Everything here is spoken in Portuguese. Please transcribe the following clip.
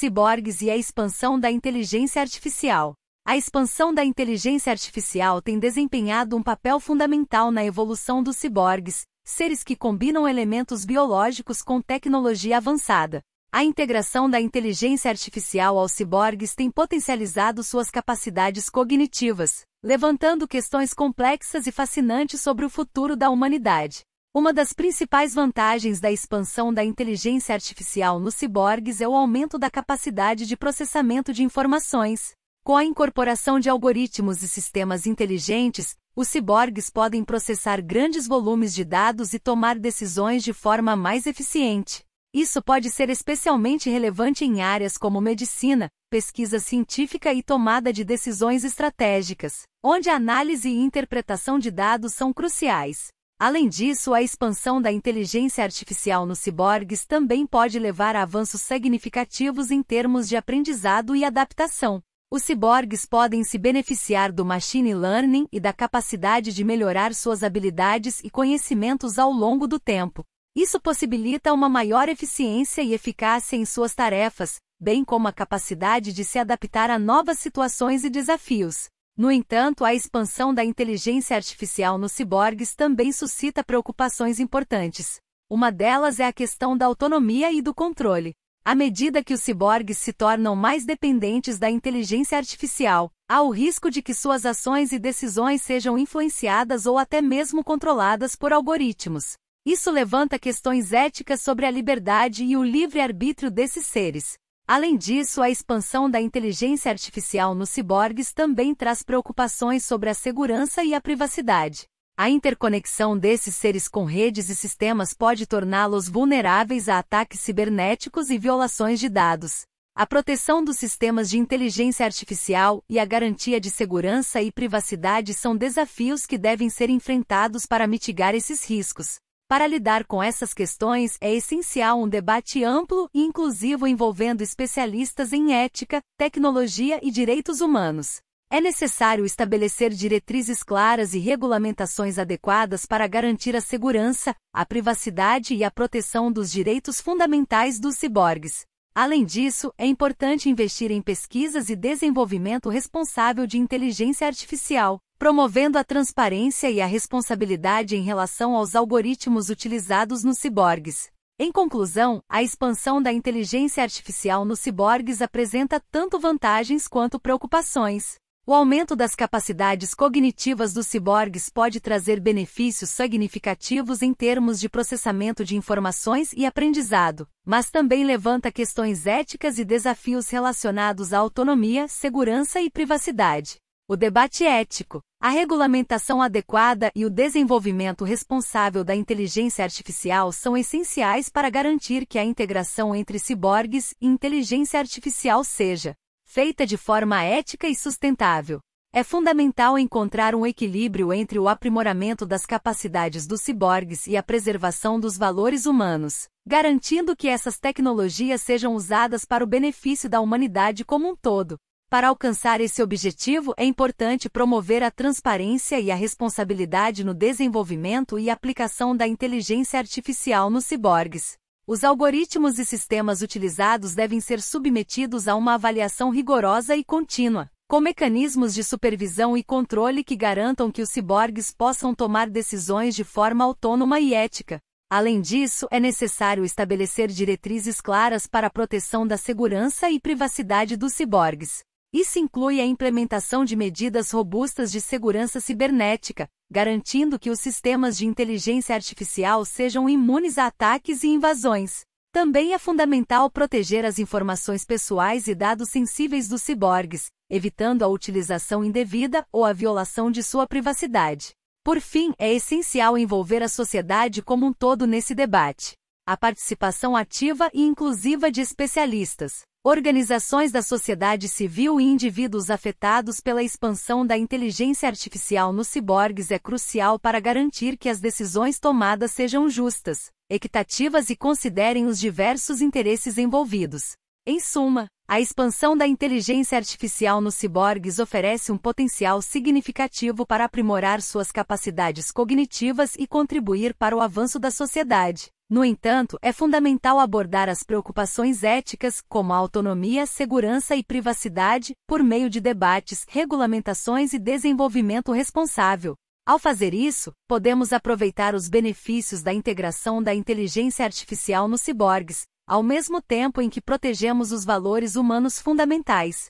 ciborgues e a expansão da inteligência artificial. A expansão da inteligência artificial tem desempenhado um papel fundamental na evolução dos ciborgues, seres que combinam elementos biológicos com tecnologia avançada. A integração da inteligência artificial aos ciborgues tem potencializado suas capacidades cognitivas, levantando questões complexas e fascinantes sobre o futuro da humanidade. Uma das principais vantagens da expansão da inteligência artificial nos ciborgues é o aumento da capacidade de processamento de informações. Com a incorporação de algoritmos e sistemas inteligentes, os ciborgues podem processar grandes volumes de dados e tomar decisões de forma mais eficiente. Isso pode ser especialmente relevante em áreas como medicina, pesquisa científica e tomada de decisões estratégicas, onde a análise e interpretação de dados são cruciais. Além disso, a expansão da inteligência artificial nos ciborgues também pode levar a avanços significativos em termos de aprendizado e adaptação. Os ciborgues podem se beneficiar do machine learning e da capacidade de melhorar suas habilidades e conhecimentos ao longo do tempo. Isso possibilita uma maior eficiência e eficácia em suas tarefas, bem como a capacidade de se adaptar a novas situações e desafios. No entanto, a expansão da inteligência artificial nos ciborgues também suscita preocupações importantes. Uma delas é a questão da autonomia e do controle. À medida que os ciborgues se tornam mais dependentes da inteligência artificial, há o risco de que suas ações e decisões sejam influenciadas ou até mesmo controladas por algoritmos. Isso levanta questões éticas sobre a liberdade e o livre-arbítrio desses seres. Além disso, a expansão da inteligência artificial nos ciborgues também traz preocupações sobre a segurança e a privacidade. A interconexão desses seres com redes e sistemas pode torná-los vulneráveis a ataques cibernéticos e violações de dados. A proteção dos sistemas de inteligência artificial e a garantia de segurança e privacidade são desafios que devem ser enfrentados para mitigar esses riscos. Para lidar com essas questões é essencial um debate amplo e inclusivo envolvendo especialistas em ética, tecnologia e direitos humanos. É necessário estabelecer diretrizes claras e regulamentações adequadas para garantir a segurança, a privacidade e a proteção dos direitos fundamentais dos ciborgues. Além disso, é importante investir em pesquisas e desenvolvimento responsável de inteligência artificial, promovendo a transparência e a responsabilidade em relação aos algoritmos utilizados nos ciborgues. Em conclusão, a expansão da inteligência artificial nos ciborgues apresenta tanto vantagens quanto preocupações. O aumento das capacidades cognitivas dos ciborgues pode trazer benefícios significativos em termos de processamento de informações e aprendizado, mas também levanta questões éticas e desafios relacionados à autonomia, segurança e privacidade. O debate é ético, a regulamentação adequada e o desenvolvimento responsável da inteligência artificial são essenciais para garantir que a integração entre ciborgues e inteligência artificial seja feita de forma ética e sustentável. É fundamental encontrar um equilíbrio entre o aprimoramento das capacidades dos ciborgues e a preservação dos valores humanos, garantindo que essas tecnologias sejam usadas para o benefício da humanidade como um todo. Para alcançar esse objetivo, é importante promover a transparência e a responsabilidade no desenvolvimento e aplicação da inteligência artificial nos ciborgues. Os algoritmos e sistemas utilizados devem ser submetidos a uma avaliação rigorosa e contínua, com mecanismos de supervisão e controle que garantam que os ciborgues possam tomar decisões de forma autônoma e ética. Além disso, é necessário estabelecer diretrizes claras para a proteção da segurança e privacidade dos ciborgues. Isso inclui a implementação de medidas robustas de segurança cibernética, garantindo que os sistemas de inteligência artificial sejam imunes a ataques e invasões. Também é fundamental proteger as informações pessoais e dados sensíveis dos ciborgues, evitando a utilização indevida ou a violação de sua privacidade. Por fim, é essencial envolver a sociedade como um todo nesse debate. A participação ativa e inclusiva de especialistas, organizações da sociedade civil e indivíduos afetados pela expansão da inteligência artificial nos ciborgues é crucial para garantir que as decisões tomadas sejam justas, equitativas e considerem os diversos interesses envolvidos. Em suma, a expansão da inteligência artificial nos ciborgues oferece um potencial significativo para aprimorar suas capacidades cognitivas e contribuir para o avanço da sociedade. No entanto, é fundamental abordar as preocupações éticas, como a autonomia, segurança e privacidade, por meio de debates, regulamentações e desenvolvimento responsável. Ao fazer isso, podemos aproveitar os benefícios da integração da inteligência artificial nos ciborgues, ao mesmo tempo em que protegemos os valores humanos fundamentais.